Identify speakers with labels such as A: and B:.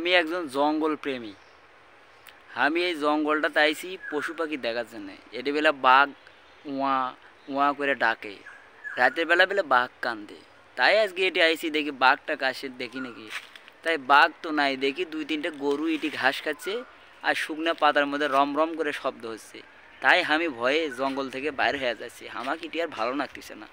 A: আমি একজন জঙ্গল প্রেমী আমি এই জঙ্গলটা তাইছি পশু পাখি দেখার জন্যে এটি বেলা বাঘ উঁয়া উঁয়া করে ডাকে রাতের বেলা বেলা বাঘ কান্দে তাই আজকে এটি আইসি দেখি বাঘটা কাছে দেখি নাকি তাই বাঘ তো নাই দেখি দুই তিনটে গরু এটি ঘাস খাচ্ছে আর শুকনা পাতার মধ্যে রমরম করে শব্দ হচ্ছে তাই আমি ভয়ে জঙ্গল থেকে বাইরে হয়ে যাচ্ছি আমাকে এটি আর ভালো লাগতেছে না